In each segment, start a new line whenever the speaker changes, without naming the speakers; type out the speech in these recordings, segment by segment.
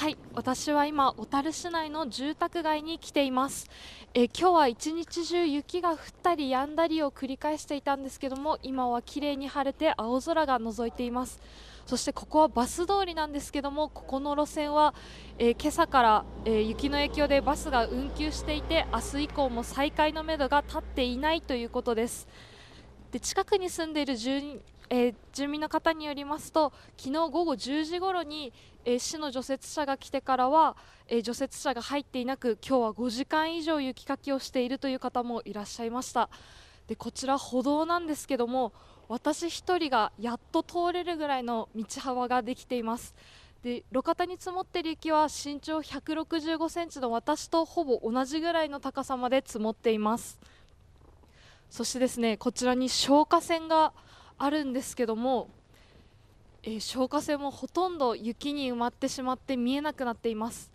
はい私は今小樽市内の住宅街に来ていますえ今日は1日中雪が降ったり止んだりを繰り返していたんですけども今は綺麗に晴れて青空が覗いていますそしてここはバス通りなんですけどもここの路線は、え今朝から、え雪の影響でバスが運休していて明日以降も再開のめどが立っていないということですで近くに住んでいる住えー、住民の方によりますと昨日午後10時ごろに、えー、市の除雪車が来てからは、えー、除雪車が入っていなく今日は5時間以上雪かきをしているという方もいらっしゃいましたでこちら歩道なんですけども私1人がやっと通れるぐらいの道幅ができていますで路肩に積もっている雪は身長165センチの私とほぼ同じぐらいの高さまで積もっていますそしてですねこちらに消火栓があるんですけども、えー、消火栓もほとんど雪に埋まってしまって見えなくなっています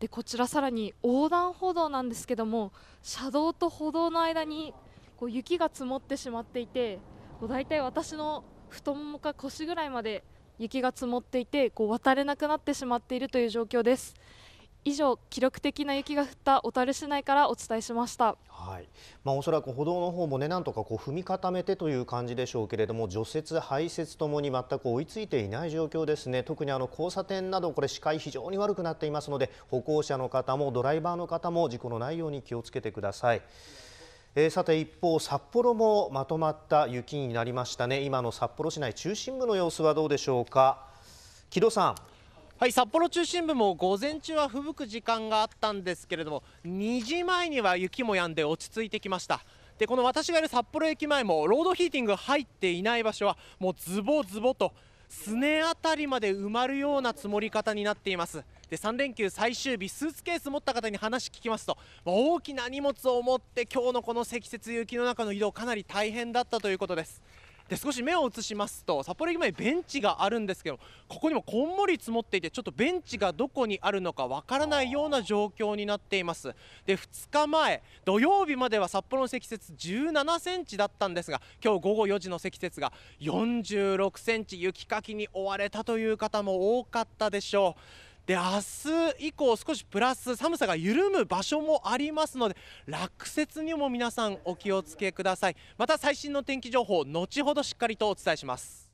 でこちらさらに横断歩道なんですけども車道と歩道の間にこう雪が積もってしまっていてこう大体私の太ももか腰ぐらいまで雪が積もっていてこう渡れなくなってしまっているという状況です。以上、記録的な雪が降った小樽市内からお伝えしました。
はい、まあ、おそらく歩道の方もね、なんとかこう踏み固めてという感じでしょうけれども、除雪、排雪ともに全く追いついていない状況ですね。特にあの交差点など、これ視界非常に悪くなっていますので、歩行者の方もドライバーの方も事故のないように気をつけてください。えー、さて一方、札幌もまとまった雪になりましたね。今の札幌市内中心部の様子はどうでしょうか。木戸さん。はい札幌中心部も午前中は吹雪く時間があったんですけれども2
時前には雪も止んで落ち着いてきましたでこの私がいる札幌駅前もロードヒーティング入っていない場所はもうズボズボとすね辺りまで埋まるような積もり方になっていますで3連休最終日スーツケース持った方に話聞きますと、大きな荷物を持って今日のこの積雪雪の中の移動かなり大変だったということですで少し目を移しますと札幌駅前ベンチがあるんですけどここにもこんもり積もっていてちょっとベンチがどこにあるのかわからないような状況になっていますで2日前土曜日までは札幌の積雪17センチだったんですが今日午後4時の積雪が46センチ雪かきに追われたという方も多かったでしょうで明日以降、少しプラス寒さが緩む場所もありますので落雪にも皆さんお気をつけくださいまた最新の天気情報後ほどしっかりとお伝えします。